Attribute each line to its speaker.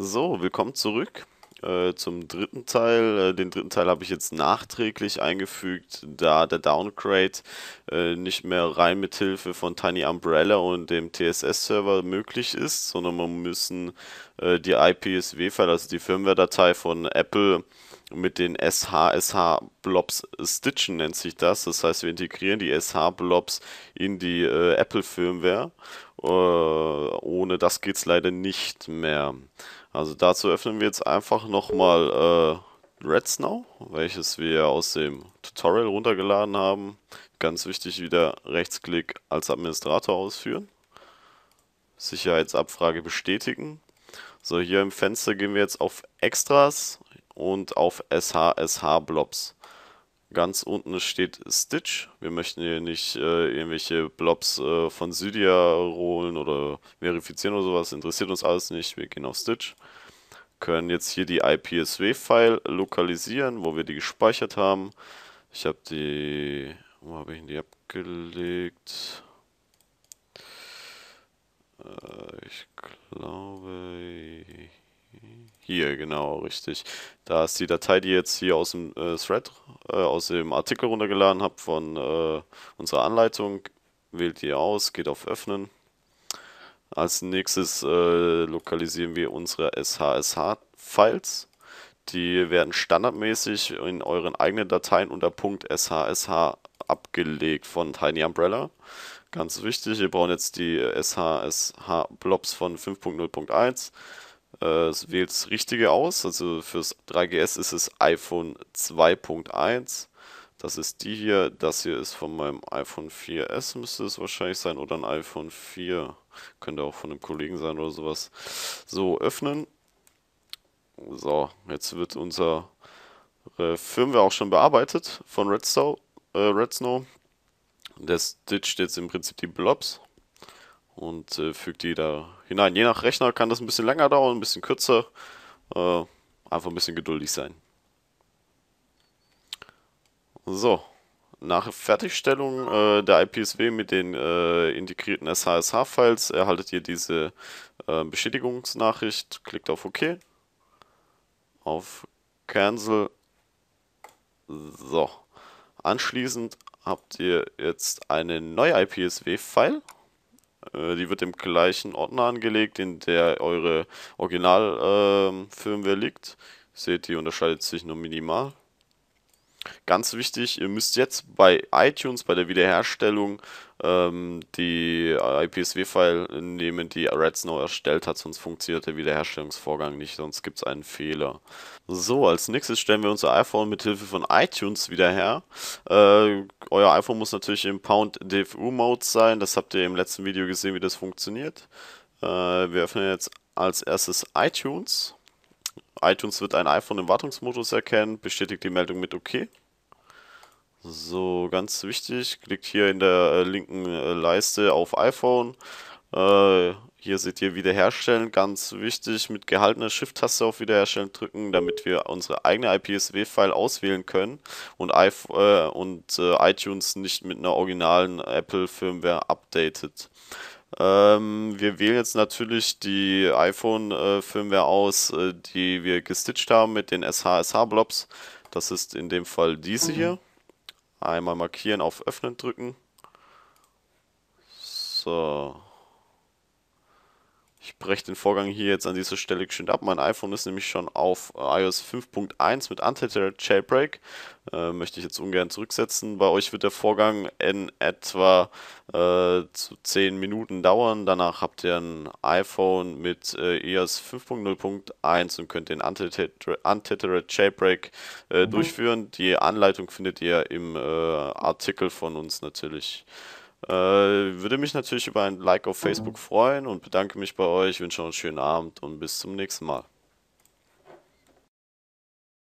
Speaker 1: So, willkommen zurück äh, zum dritten Teil. Äh, den dritten Teil habe ich jetzt nachträglich eingefügt, da der Downgrade äh, nicht mehr rein mit Hilfe von Tiny Umbrella und dem TSS-Server möglich ist, sondern man müssen äh, die IPSW-File, also die Firmware-Datei von Apple mit den SHSH-Blobs stitchen, nennt sich das. Das heißt, wir integrieren die SH-Blobs in die äh, Apple-Firmware äh, ohne das geht es leider nicht mehr. Also dazu öffnen wir jetzt einfach nochmal äh, Red Snow, welches wir aus dem Tutorial runtergeladen haben. Ganz wichtig wieder Rechtsklick als Administrator ausführen. Sicherheitsabfrage bestätigen. So, hier im Fenster gehen wir jetzt auf Extras und auf SHSH-Blobs. Ganz unten steht Stitch. Wir möchten hier nicht äh, irgendwelche Blobs äh, von Sydia holen oder verifizieren oder sowas. Interessiert uns alles nicht. Wir gehen auf Stitch. Können jetzt hier die IPSW-File lokalisieren, wo wir die gespeichert haben. Ich habe die... Wo habe ich denn die abgelegt? Äh, ich glaube... Hier, genau, richtig. Da ist die Datei, die ich jetzt hier aus dem äh, Thread, äh, aus dem Artikel runtergeladen habe von äh, unserer Anleitung. Wählt ihr aus, geht auf Öffnen. Als nächstes äh, lokalisieren wir unsere SHSH-Files. Die werden standardmäßig in euren eigenen Dateien unter .shsh abgelegt von Tiny Umbrella. Ganz wichtig, wir brauchen jetzt die SHSH-Blobs von 5.0.1. Äh, wählt das Richtige aus. Also fürs 3GS ist es iPhone 2.1. Das ist die hier. Das hier ist von meinem iPhone 4S, müsste es wahrscheinlich sein. Oder ein iPhone 4. Könnte auch von einem Kollegen sein oder sowas. So, öffnen. So, jetzt wird unsere äh, Firmware auch schon bearbeitet von Red, Snow. Äh, Red Snow. Der stitcht jetzt im Prinzip die Blobs und äh, fügt die da hinein. Je nach Rechner kann das ein bisschen länger dauern, ein bisschen kürzer. Äh, einfach ein bisschen geduldig sein. So, nach Fertigstellung äh, der IPSW mit den äh, integrierten SHSH-Files erhaltet ihr diese äh, Bestätigungsnachricht. Klickt auf OK. Auf Cancel. So, anschließend habt ihr jetzt eine neue IPSW-File äh, die wird im gleichen Ordner angelegt, in der eure Original-Firmware ähm, liegt. Seht, die unterscheidet sich nur minimal. Ganz wichtig, ihr müsst jetzt bei iTunes bei der Wiederherstellung ähm, die äh, IPSW-File nehmen, die Red Snow erstellt hat, sonst funktioniert der Wiederherstellungsvorgang nicht, sonst gibt es einen Fehler. So, als nächstes stellen wir unser iPhone mit Hilfe von iTunes wieder her. Äh, euer iPhone muss natürlich im Pound DFU-Mode sein, das habt ihr im letzten Video gesehen, wie das funktioniert. Äh, wir öffnen jetzt als erstes iTunes iTunes wird ein iPhone im Wartungsmodus erkennen, bestätigt die Meldung mit OK. So, ganz wichtig, klickt hier in der äh, linken äh, Leiste auf iPhone. Äh, hier seht ihr Wiederherstellen, ganz wichtig, mit gehaltener Shift-Taste auf Wiederherstellen drücken, damit wir unsere eigene IPSW-File auswählen können und, iTunes nicht mit einer originalen Apple-Firmware updatet. Ähm, wir wählen jetzt natürlich die iPhone-Firmware äh, aus, äh, die wir gestitcht haben mit den SHSH-Blobs. Das ist in dem Fall diese mhm. hier. Einmal markieren, auf Öffnen drücken. So, ich breche den Vorgang hier jetzt an dieser Stelle geschwind ab. Mein iPhone ist nämlich schon auf äh, iOS 5.1 mit Untethered Jailbreak. Äh, möchte ich jetzt ungern zurücksetzen. Bei euch wird der Vorgang in etwa äh, zu 10 Minuten dauern. Danach habt ihr ein iPhone mit äh, iOS 5.0.1 und könnt den Untethered Untitled Jailbreak äh, mhm. durchführen. Die Anleitung findet ihr im äh, Artikel von uns natürlich. Äh, würde mich natürlich über ein Like auf mhm. Facebook freuen und bedanke mich bei euch, wünsche euch einen schönen Abend und bis zum nächsten Mal.